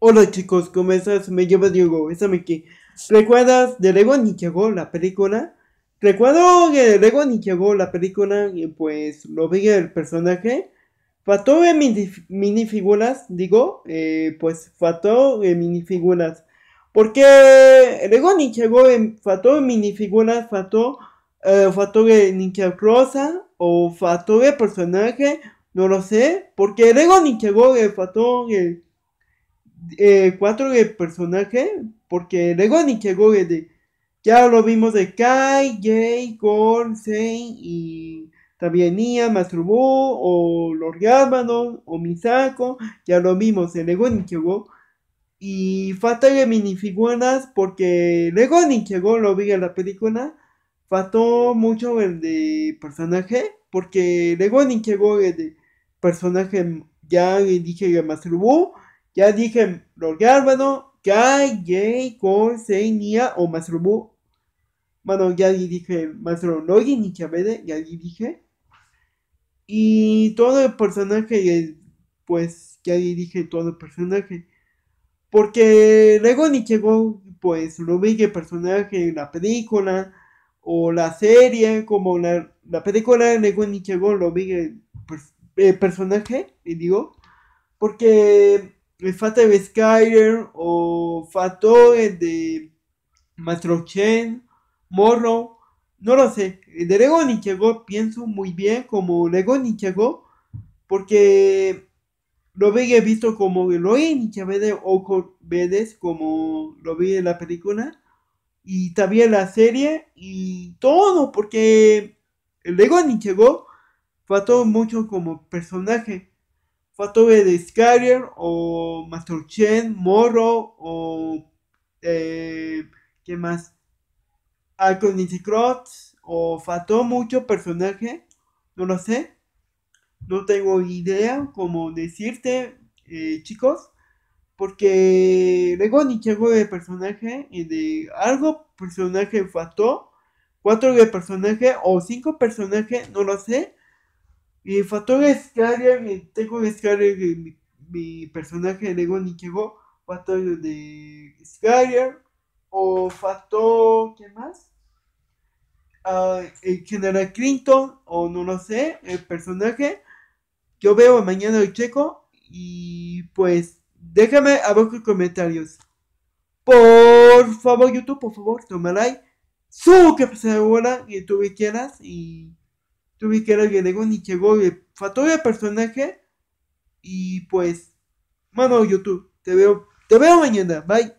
Hola chicos, ¿cómo estás? Me llamo Diego, me aquí. ¿Recuerdas de Lego Ninjago la película? Recuerdo que Lego Ninjago la película, pues lo vi el personaje. Faltó mini minifiguras, digo, eh, pues faltó de minifiguras. Porque Lego Ninjago faltó en minifiguras, fató eh, faltó de Ninja Rosa o faltó de personaje, no lo sé. Porque Lego Ninjago eh, faltó... de eh, cuatro de personaje, porque luego ni llegó de... Ya lo vimos de Kai, Jay, Gol, y también Nia, Wu o Lord Gábanos, o Misako, ya lo vimos De Lego llegó Y falta de minifiguras porque Lego llegó lo vi en la película. Faltó mucho el de personaje porque Lego llegó de personaje, ya dije de Wu ya dije, Jay Kaye, Nia o Masrubu. Bueno, ya dije Masronogi ni Nichabede, ya eh", dije. Y todo el personaje, pues ya dije todo el personaje. Porque luego ni llegó, pues lo vi que personaje en la película o la serie, como la, película, luego ni llegó, lo vi el, el personaje, y digo. Porque el eh, Fate de Skyrim o el de Matrochen, Morro, no lo sé. De Lego Nichego pienso muy bien como Lego Nichego porque lo vi he visto como lo he de o Vedes como lo vi en la película y también la serie y todo porque el Lego Nichego faltó mucho como personaje fato de Scarrier, o Master Chen, Morro o eh, ¿qué más? y o faltó mucho personaje, no lo sé, no tengo idea cómo decirte, eh, chicos, porque luego ni hago de personaje y eh, de algo personaje faltó, cuatro de personaje o cinco personaje, no lo sé. Y Fattora tengo Scaria, eh, mi, personaje de Lego llegó Factor de Scaria, o factor, ¿qué más? Ah, el eh, general Clinton, o no lo sé, el personaje. Yo veo mañana el checo y pues déjame abajo en comentarios. Por favor, YouTube, por favor, toma like. Su que ahora y tú quieras y tuve que era Gedeón y llegó el personaje. Y pues, mano, YouTube, te veo, te veo mañana, bye.